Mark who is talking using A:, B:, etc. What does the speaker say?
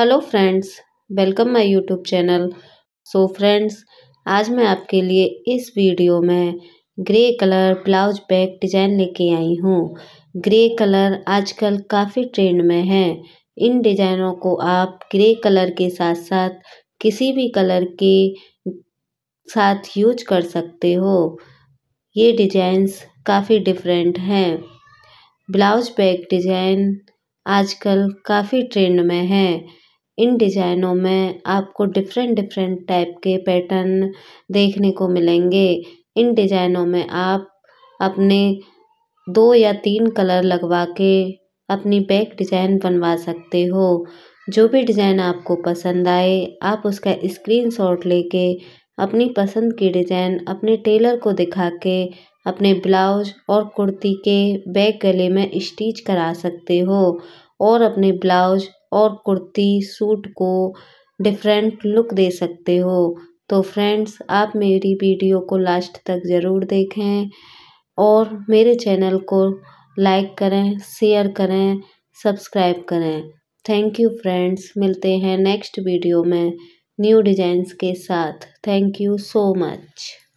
A: hello friends welcome my YouTube channel so friends आज मैं आपके लिए इस वीडियो में grey colour blouse bag design लेके आई हूँ ग्रे कलर आजकल काफ़ी ट्रेंड में है इन डिज़ाइनों को आप ग्रे कलर के साथ साथ किसी भी कलर के साथ यूज कर सकते हो ये डिज़ाइंस काफ़ी डिफरेंट हैं ब्लाउज बैग डिज़ाइन आजकल काफ़ी ट्रेंड में है इन डिजाइनों में आपको डिफरेंट डिफरेंट टाइप के पैटर्न देखने को मिलेंगे इन डिजाइनों में आप अपने दो या तीन कलर लगवा के अपनी बैक डिजाइन बनवा सकते हो जो भी डिज़ाइन आपको पसंद आए आप उसका स्क्रीनशॉट लेके अपनी पसंद की डिज़ाइन अपने टेलर को दिखा के अपने ब्लाउज और कुर्ती के बैक गले में स्टिच करा सकते हो और अपने ब्लाउज और कुर्ती सूट को डिफरेंट लुक दे सकते हो तो फ्रेंड्स आप मेरी वीडियो को लास्ट तक ज़रूर देखें और मेरे चैनल को लाइक करें शेयर करें सब्सक्राइब करें थैंक यू फ्रेंड्स मिलते हैं नेक्स्ट वीडियो में न्यू डिज़ाइंस के साथ थैंक यू सो मच